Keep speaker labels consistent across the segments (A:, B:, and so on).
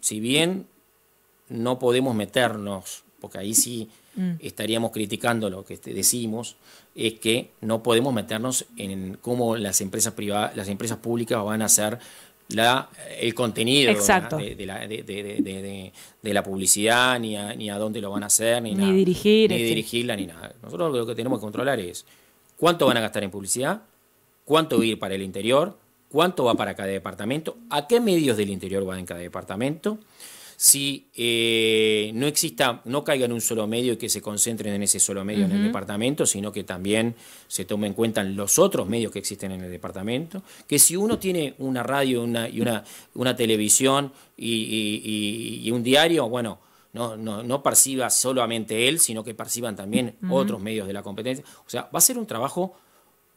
A: si bien no podemos meternos, porque ahí sí mm. estaríamos criticando lo que decimos, es que no podemos meternos en cómo las empresas privadas, las empresas públicas van a hacer el contenido de, de, la, publicidad, ni a, dónde lo van a hacer, ni, Dirigir, ni este. dirigirla, ni nada. Nosotros lo que tenemos que controlar es cuánto van a gastar en publicidad, cuánto ir para el interior, cuánto va para cada departamento, a qué medios del interior va en cada departamento, si eh, no exista, no caiga en un solo medio y que se concentren en ese solo medio en el departamento, sino que también se tomen en cuenta los otros medios que existen en el departamento, que si uno tiene una radio una, y una, televisión y, un diario, bueno, no, no, perciba solamente él, sino que perciban también otros medios de la competencia. O sea, va a ser un trabajo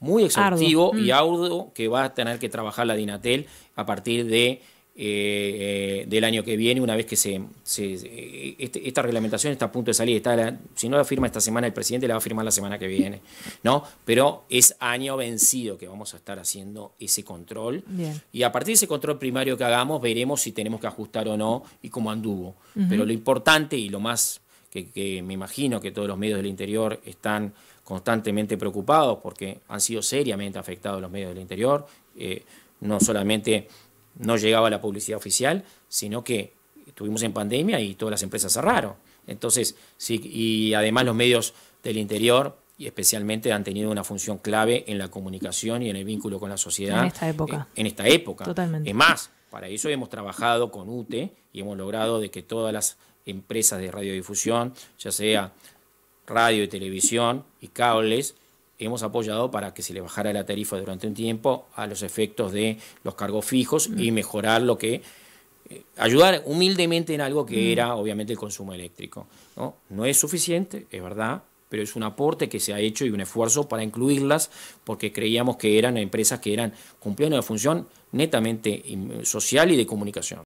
A: muy exhaustivo y mm. arduo que va a tener que trabajar la Dinatel a partir de eh, eh, del año que viene, una vez que se, este, esta reglamentación está a punto de salir. Está si no la firma esta semana el presidente, la va a firmar la semana que viene. ¿no? Pero es año vencido que vamos a estar haciendo ese control. Y a partir de ese control primario que hagamos, veremos si tenemos que ajustar o no y cómo anduvo. Pero lo importante y lo más que, me imagino que todos los medios del interior están constantemente preocupados porque han sido seriamente afectados los medios del interior. Eh, no solamente no llegaba la publicidad oficial, sino que estuvimos en pandemia y todas las empresas cerraron. Entonces, sí, y además los medios del interior y especialmente han tenido una función clave en la comunicación y en el vínculo con la sociedad. En esta época. Eh, en esta época. Totalmente. Es más, para eso hemos trabajado con UTE y hemos logrado de que todas las empresas de radiodifusión, ya sea radio y televisión y cables, hemos apoyado para que se le bajara la tarifa durante un tiempo a los efectos de los cargos fijos y mm. mejorar lo que eh, ayudar humildemente en algo que mm. era obviamente el consumo eléctrico. ¿no? no es suficiente, es verdad, pero es un aporte que se ha hecho y un esfuerzo para incluirlas porque creíamos que eran empresas que eran cumpliendo una función netamente mm, social y de comunicación.